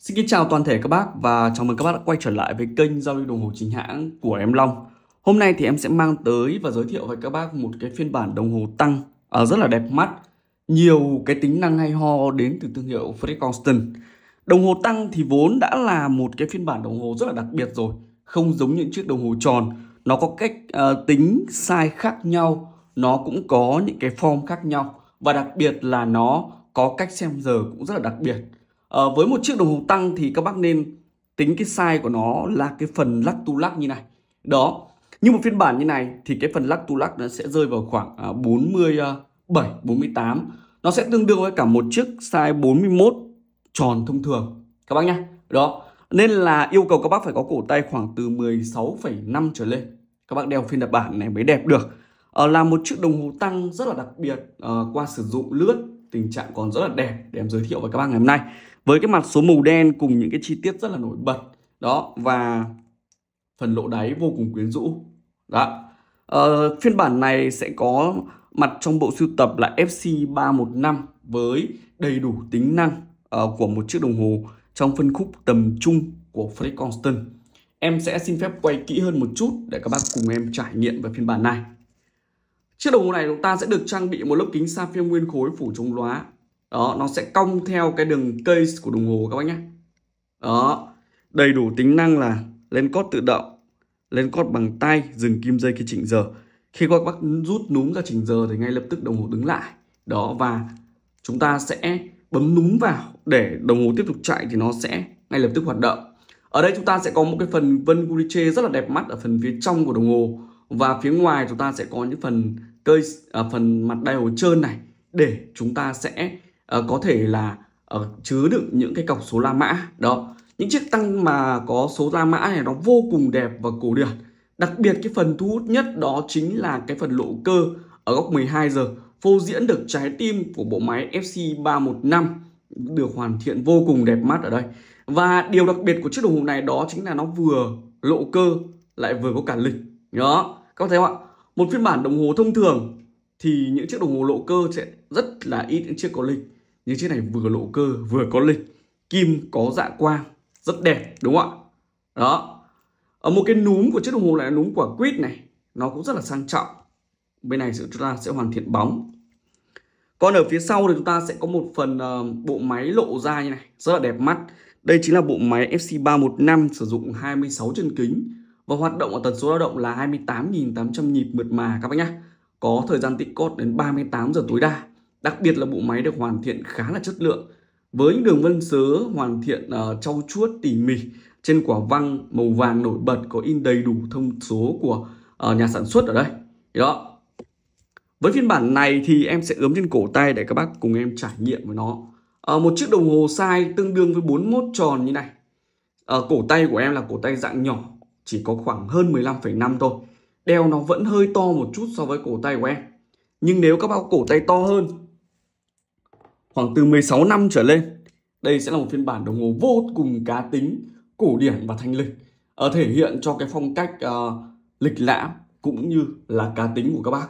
Xin kính chào toàn thể các bác và chào mừng các bác đã quay trở lại với kênh giao lưu đồng hồ chính hãng của em Long. Hôm nay thì em sẽ mang tới và giới thiệu với các bác một cái phiên bản đồng hồ tăng ở à, rất là đẹp mắt, nhiều cái tính năng hay ho đến từ thương hiệu Fred Constant. Đồng hồ tăng thì vốn đã là một cái phiên bản đồng hồ rất là đặc biệt rồi, không giống những chiếc đồng hồ tròn, nó có cách uh, tính sai khác nhau, nó cũng có những cái form khác nhau và đặc biệt là nó có cách xem giờ cũng rất là đặc biệt à, với một chiếc đồng hồ tăng thì các bác nên tính cái size của nó là cái phần lắc tu lắc như này đó như một phiên bản như này thì cái phần lắc tu lắc nó sẽ rơi vào khoảng 47 à, 48 à, nó sẽ tương đương với cả một chiếc size 41 tròn thông thường các bác nhá đó nên là yêu cầu các bác phải có cổ tay khoảng từ 16,5 trở lên các bác đeo phiên đặc bản này mới đẹp được à, là một chiếc đồng hồ tăng rất là đặc biệt à, qua sử dụng lướt tình trạng còn rất là đẹp để em giới thiệu với các bác ngày hôm nay với cái mặt số màu đen cùng những cái chi tiết rất là nổi bật đó và phần lỗ đáy vô cùng quyến rũ đó ờ, phiên bản này sẽ có mặt trong bộ sưu tập là FC 315 với đầy đủ tính năng uh, của một chiếc đồng hồ trong phân khúc tầm trung của Fred Constant em sẽ xin phép quay kỹ hơn một chút để các bác cùng em trải nghiệm về phiên bản này chiếc đồng hồ này chúng ta sẽ được trang bị một lớp kính sapphire nguyên khối phủ chống lóa đó nó sẽ cong theo cái đường case của đồng hồ các bác nhé đó đầy đủ tính năng là lên cốt tự động lên cốt bằng tay dừng kim dây khi chỉnh giờ khi các bác rút núm ra chỉnh giờ thì ngay lập tức đồng hồ đứng lại đó và chúng ta sẽ bấm núm vào để đồng hồ tiếp tục chạy thì nó sẽ ngay lập tức hoạt động ở đây chúng ta sẽ có một cái phần vân Guliche rất là đẹp mắt ở phần phía trong của đồng hồ và phía ngoài chúng ta sẽ có những phần cây ở à, phần mặt đai hồ trơn này để chúng ta sẽ Ờ, có thể là uh, chứa đựng những cái cọc số La Mã đó những chiếc tăng mà có số La Mã này nó vô cùng đẹp và cổ điển đặc biệt cái phần thu hút nhất đó chính là cái phần lộ cơ ở góc 12 giờ phô diễn được trái tim của bộ máy FC315 được hoàn thiện vô cùng đẹp mắt ở đây và điều đặc biệt của chiếc đồng hồ này đó chính là nó vừa lộ cơ lại vừa có cả lịch đó các bạn thấy không ạ một phiên bản đồng hồ thông thường thì những chiếc đồng hồ lộ cơ sẽ rất là ít những chiếc có lịch những chiếc này vừa lộ cơ vừa có lịch kim có dạ quang rất đẹp đúng không ạ đó ở một cái núm của chiếc đồng hồ này là núm quả quýt này nó cũng rất là sang trọng bên này chúng ta sẽ hoàn thiện bóng còn ở phía sau thì chúng ta sẽ có một phần ờ, bộ máy lộ ra như này rất là đẹp mắt đây chính là bộ máy FC315 sử dụng 26 chân kính và hoạt động ở tần số lao động là 28.800 nhịp mượt mà các bác nhé có thời gian tích cốt đến 38 giờ tối đa Đặc biệt là bộ máy được hoàn thiện khá là chất lượng với những đường vân sớ hoàn thiện uh, trau chuốt tỉ mỉ trên quả văng màu vàng nổi bật có in đầy đủ thông số của uh, nhà sản xuất ở đây Đấy đó với phiên bản này thì em sẽ ướm trên cổ tay để các bác cùng em trải nghiệm với nó uh, một chiếc đồng hồ size tương đương với 41 tròn như này uh, cổ tay của em là cổ tay dạng nhỏ chỉ có khoảng hơn 15,5 thôi đeo nó vẫn hơi to một chút so với cổ tay của em nhưng nếu các bác cổ tay to hơn khoảng từ 16 năm trở lên. Đây sẽ là một phiên bản đồng hồ vô cùng cá tính, cổ điển và thanh lịch, uh, thể hiện cho cái phong cách uh, lịch lãm cũng như là cá tính của các bác.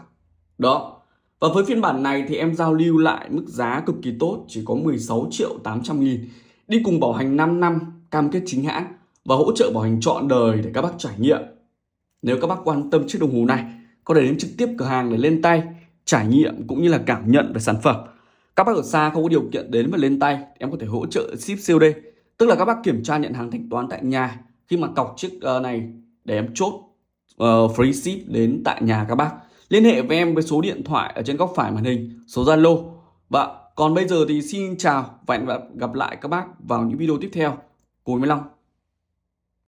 Đó. Và với phiên bản này thì em giao lưu lại mức giá cực kỳ tốt chỉ có 16 triệu 800 nghìn đi cùng bảo hành 5 năm cam kết chính hãng và hỗ trợ bảo hành trọn đời để các bác trải nghiệm. Nếu các bác quan tâm chiếc đồng hồ này, có thể đến trực tiếp cửa hàng để lên tay, trải nghiệm cũng như là cảm nhận về sản phẩm các bác ở xa không có điều kiện đến và lên tay em có thể hỗ trợ ship COD tức là các bác kiểm tra nhận hàng thanh toán tại nhà khi mà cọc chiếc ờ, này để em chốt uh, free ship đến tại nhà các bác liên hệ với em với số điện thoại ở trên góc phải màn hình số Zalo và còn bây giờ thì xin chào và hẹn gặp lại các bác vào những video tiếp theo của mới Long